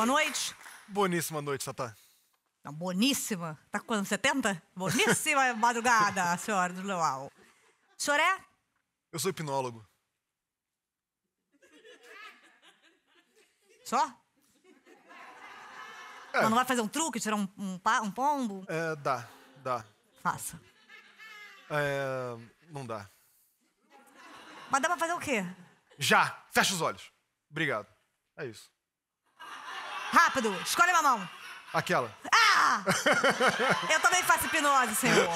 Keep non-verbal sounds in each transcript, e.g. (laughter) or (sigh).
boa noite. Boníssima noite, Satã. Não, boníssima. Tá com anos 70? Boníssima (laughs) madrugada, senhora do Leal. O senhor é? Eu sou hipnólogo. Só? É. Não, não vai fazer um truque, tirar um, um, um pombo? É, dá, dá. Faça. É, não dá. Mas dá pra fazer o quê? Já! Fecha os olhos. Obrigado. É isso. Rápido, escolhe uma mão. Aquela. Ah! Eu também faço hipnose, senhor. (laughs)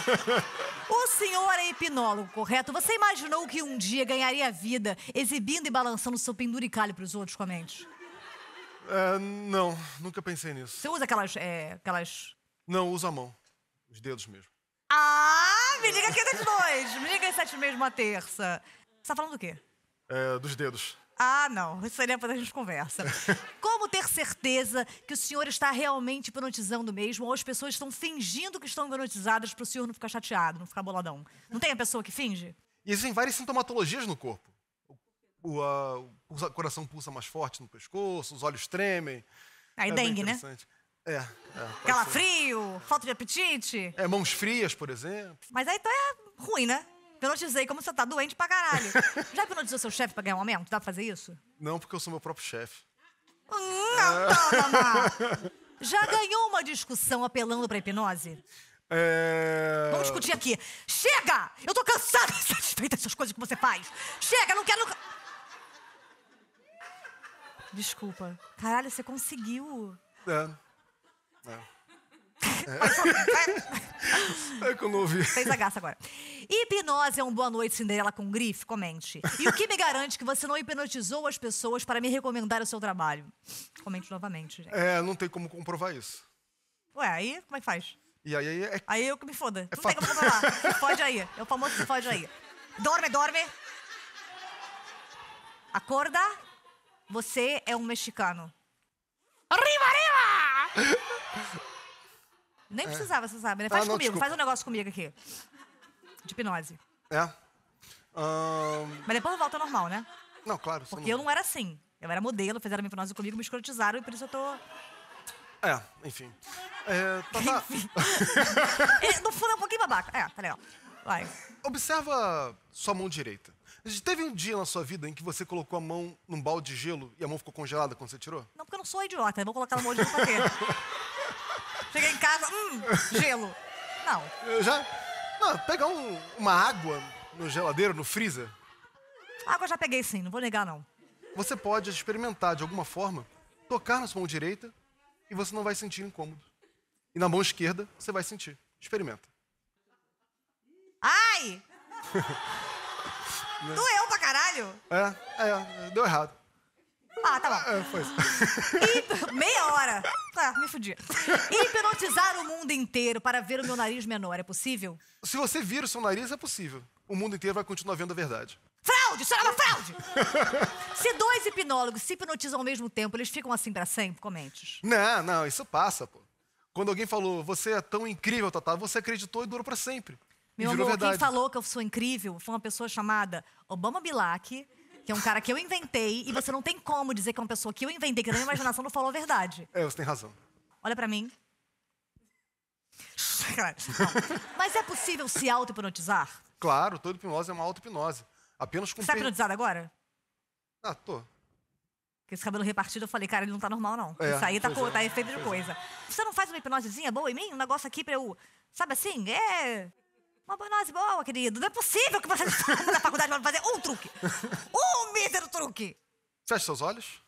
O senhor é hipnólogo, correto? Você imaginou que um dia ganharia vida exibindo e balançando seu penduricalho para os outros com a mente? É, não, nunca pensei nisso. Você usa aquelas, é, aquelas... Não, usa a mão. Os dedos mesmo. Ah, me liga quinta de dois. Me liga em sete mesmo a terça. Você tá falando do quê? É, dos dedos. Ah, não, isso aí para a gente conversa. (laughs) Como ter certeza que o senhor está realmente hipnotizando mesmo ou as pessoas estão fingindo que estão hipnotizadas para o senhor não ficar chateado, não ficar boladão? Não tem a pessoa que finge? existem várias sintomatologias no corpo. O, a, o coração pulsa mais forte no pescoço, os olhos tremem. Aí é dengue, né? É. é Calafrio, falta de apetite. É, mãos frias, por exemplo. Mas aí então é ruim, né? Hipnotizei então como você tá doente pra caralho. (laughs) Já hipnotizou seu chefe pra ganhar um aumento? Dá pra fazer isso? Não, porque eu sou meu próprio chefe. Hum, ah, é. (laughs) não, Já ganhou uma discussão apelando pra hipnose? É... Vamos discutir aqui. Chega! Eu tô cansada de satisfeita dessas coisas que você faz. Chega, não quero... Nunca... Desculpa. Caralho, você conseguiu. É. (laughs) É. é. É que eu não ouvi. Fez a graça agora. Hipnose é um boa noite Cinderela com grife? Comente. E o que me garante que você não hipnotizou as pessoas para me recomendar o seu trabalho? Comente novamente, gente. É, não tem como comprovar isso. Ué, aí como é que faz? E aí é... Aí eu que me foda. É não tem como comprovar. Pode (laughs) aí. É o famoso se fode aí. Dorme, dorme. Acorda. Você é um mexicano. Arriba, arriba! (laughs) Nem é. precisava, você sabe, né? Ah, faz ah, não, comigo, desculpa. faz um negócio comigo aqui. De hipnose. É? Mas depois volta ao normal, né? Não, claro. só Porque eu não era assim. Eu era modelo, fizeram minha hipnose comigo, me escrotizaram e por isso eu tô. É, enfim. É, tá. tá. Enfim. (laughs) É, no fundo é um pouquinho babaca. É, tá legal. Vai. observa sua mão direita. Teve um dia na sua vida em que você colocou a mão num balde de gelo e a mão ficou congelada quando você tirou? Não, porque eu não sou idiota, eu vou colocar no molde do quê? (laughs) Cheguei em casa, hum, gelo. Não. Eu já. Não, pegar um, uma água no geladeiro, no freezer. Água eu já peguei sim, não vou negar não. Você pode experimentar de alguma forma, tocar na sua mão direita e você não vai sentir incômodo. E na mão esquerda você vai sentir. Experimenta. Ai! (laughs) Doeu pra caralho! É, é, deu errado. Ah, tá bom. É, foi então, meia hora. Tá, me fudi. Hipnotizar o mundo inteiro para ver o meu nariz menor é possível? Se você vira o seu nariz, é possível. O mundo inteiro vai continuar vendo a verdade. Fraude! Isso é uma fraude! se dois hipnólogos se hipnotizam ao mesmo tempo, eles ficam assim para sempre? Comente. Não, não, isso passa, pô. Quando alguém falou, você é tão incrível, Tatá, você acreditou e durou para sempre. Meu amor, verdade. quem falou que eu sou incrível foi uma pessoa chamada Obama Bilac, que é um cara que eu inventei e você não tem como dizer que é uma pessoa que eu inventei, que na minha imaginação não falou a verdade. É, você tem razão. Olha para mim. Mas é possível se auto-hipnotizar? Claro, toda hipnose é uma auto-hipnose. Apenas com... Você tá hipnotizado agora? Ah, tô. Porque esse cabelo repartido, eu falei, cara, ele não tá normal, não. É, Isso aí tá, é, tá efeito de é. coisa. É. Você não faz uma hipnosezinha boa em mim? Um negócio aqui pra eu... Sabe assim? É... Uma banose boa, querido. Não é possível que você (laughs) na faculdade vai fazer um truque. Um mísero truque. Feche seus olhos.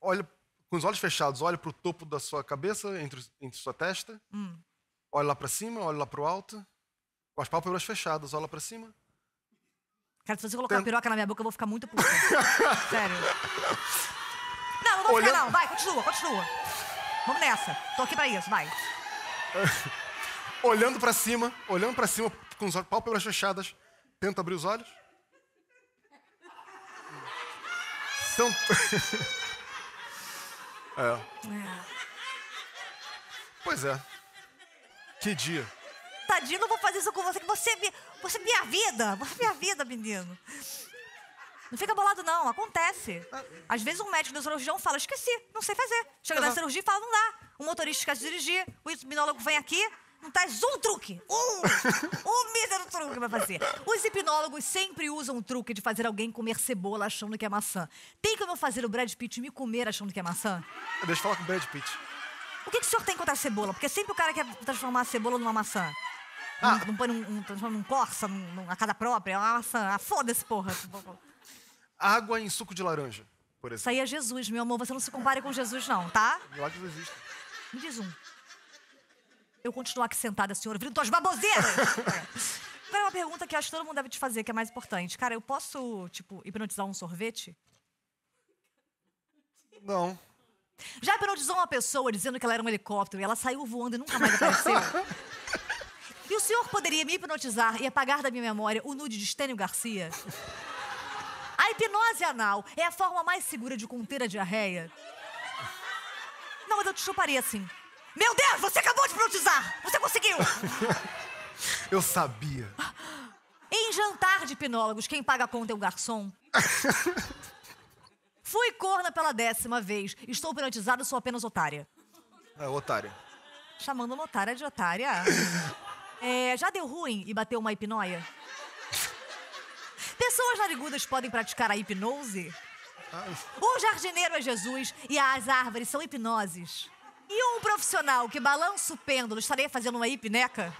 Olha com os olhos fechados, olha para o topo da sua cabeça, entre, entre sua testa. Hum. Olha lá para cima, olha lá para o alto. Com as pálpebras fechadas, olha para cima. Cara, se você colocar Tem... piroca na minha boca, eu vou ficar muito puta. (laughs) Sério. Não, não vou Olhando... ficar não. Vai, continua, continua. Vamos nessa. Tô aqui para isso, vai. (laughs) Olhando para cima, olhando para cima, com as pálpebras fechadas, tenta abrir os olhos. São... Então, (laughs) é. Pois é. Que dia. Tadinho, não vou fazer isso com você, que você é minha, você é minha vida. Você é minha vida, menino. Não fica bolado, não. Acontece. Às vezes um médico cirurgião fala, esqueci, não sei fazer. Chega Exato. na cirurgia e fala, não dá. O motorista esquece de dirigir, o binólogo vem aqui, não tens um truque. Um! (laughs) Um mísero truque pra fazer. Os hipnólogos sempre usam o truque de fazer alguém comer cebola achando que é maçã. Tem como eu fazer o Brad Pitt me comer achando que é maçã? Deixa eu falar com o Brad Pitt. O que, que o senhor tem contra a cebola? Porque é sempre o cara quer transformar a cebola numa maçã. Ah. Não, não põe num, um, transforma num corsa, num, num, a cada própria, é uma maçã. Ah, foda-se, porra. Água em suco de laranja, por exemplo. Isso aí é Jesus, meu amor. Você não se compare com Jesus, não, tá? Milagres existem. Me diz um eu continuar aqui sentada, senhora, ouvindo tuas baboseiras? (laughs) Agora é uma pergunta que acho que todo mundo deve te fazer, que é mais importante. Cara, eu posso, tipo, hipnotizar um sorvete? Não. Já hipnotizou uma pessoa dizendo que ela era um helicóptero e ela saiu voando e nunca mais apareceu? (laughs) e o senhor poderia me hipnotizar e apagar da minha memória o nude de Estênio Garcia? A hipnose anal é a forma mais segura de conter a diarreia? Não, mas eu te chuparia assim. Meu Deus, você acabou de hipnotizar! Você conseguiu! (laughs) Eu sabia. Em jantar de hipnólogos, quem paga a conta é o garçom. (laughs) Fui corna pela décima vez. Estou hipnotizada, sou apenas otária. É, otária. Chamando uma otária de otária. (laughs) É, já deu ruim e bateu uma hipnóia? Pessoas narigudas podem praticar a hipnose? O jardineiro é Jesus e as árvores são hipnoses. E um profissional que balança o pêndulo estaria fazendo uma hipneca?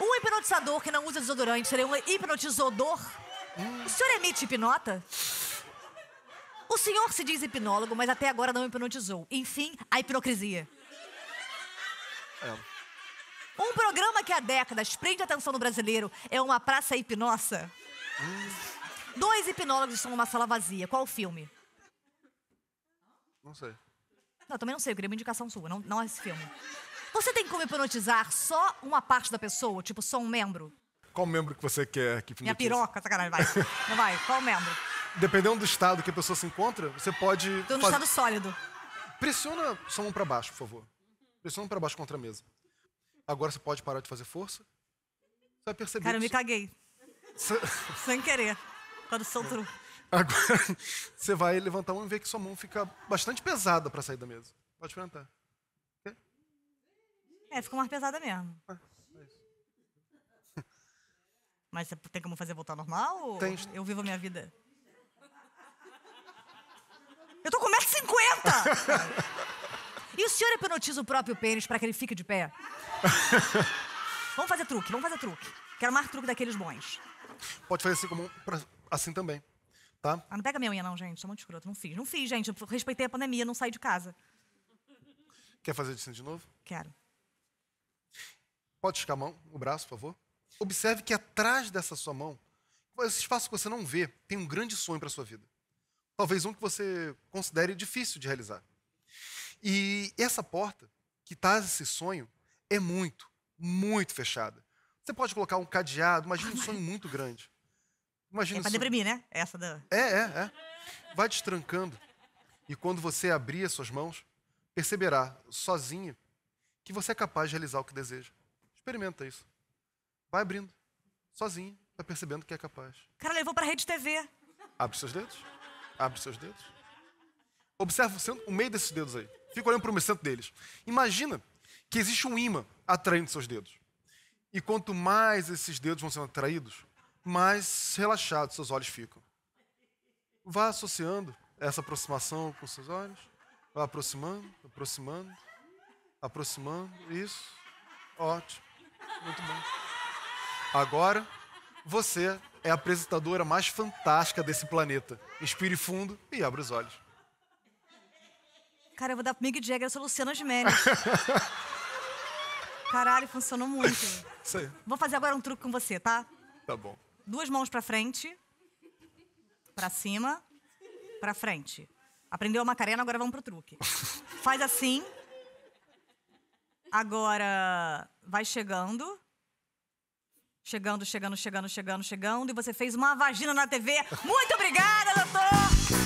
Um hipnotizador que não usa desodorante seria um hipnotizador? O senhor emite hipnota? O senhor se diz hipnólogo, mas até agora não hipnotizou. Enfim, a hipocrisia. É. Um programa que há décadas prende a atenção do brasileiro é uma praça hipnossa. Hum. Dois hipnólogos estão numa sala vazia. Qual o filme? Não sei. Não, também não sei, eu queria uma indicação sua, não, não esse filme. Você tem como hipnotizar só uma parte da pessoa, tipo só um membro? Qual membro que você quer que hipnotize? Minha piroca, sacanagem, vai. não vai, qual membro? Dependendo do estado que a pessoa se encontra, você pode. Tô no faz... estado sólido. Pressiona só um pra baixo, por favor. Pressiona um pra baixo contra a mesa. Agora você pode parar de fazer força. Você vai perceber. Cara, eu me caguei. Sem querer. Quando soltou. Agora, (laughs) você vai levantar a mão e ver que sua mão fica bastante pesada para sair da mesa. Pode perguntar. É, é fica mais pesada mesmo. É, é (laughs) Mas você tem como fazer voltar normal? Tem. eu vivo a minha vida? Eu tô com 1,50m! (laughs) e o senhor hipnotiza o próprio pênis para que ele fique de pé? vamos fazer truque, vamos fazer truque. Quero mais truque daqueles bons. Pode fazer assim como assim também. Tá? Ah, não pega minha unha, não, gente. É muito escroto. Não fiz. Não fiz, gente. Eu respeitei a pandemia, não saí de casa. Quer fazer de de novo? Quero. Pode ficar a mão, o braço, por favor. Observe que atrás dessa sua mão, esse espaço que você não vê, tem um grande sonho para sua vida. Talvez um que você considere difícil de realizar. E essa porta que traz esse sonho é muito, muito fechada. Você pode colocar um cadeado, imagina um sonho muito grande. Imagina é pra deprimir, né? É essa da... É, é, é. Vai destrancando. E quando você abrir as suas mãos, perceberá, sozinho, que você é capaz de realizar o que deseja. Experimenta isso. Vai abrindo. Sozinho, tá percebendo que é capaz. O cara levou pra rede TV. Abre seus dedos. Abre seus dedos. Observa o, centro, o meio desses dedos aí. Fica olhando para o centro deles. Imagina que existe um imã atraindo seus dedos. E quanto mais esses dedos vão sendo atraídos, mais relaxado seus olhos ficam. Vá associando essa aproximação com seus olhos. Vá aproximando, aproximando, aproximando. Isso. Ótimo. Muito bom. Agora, você é a apresentadora mais fantástica desse planeta. Inspire fundo e abra os olhos. Cara, eu vou dar pro Mick Jagger, eu sou Luciana Gimenez. (laughs) Caralho, funcionou muito. Isso aí. Vou fazer agora um truque com você, tá? Tá bom duas mãos para frente, para cima, para frente. Aprendeu a Macarena, agora vamos pro truque. Faz assim. Agora vai chegando. Chegando, chegando, chegando, chegando, chegando. E você fez uma vagina na TV. Muito obrigada, doutor!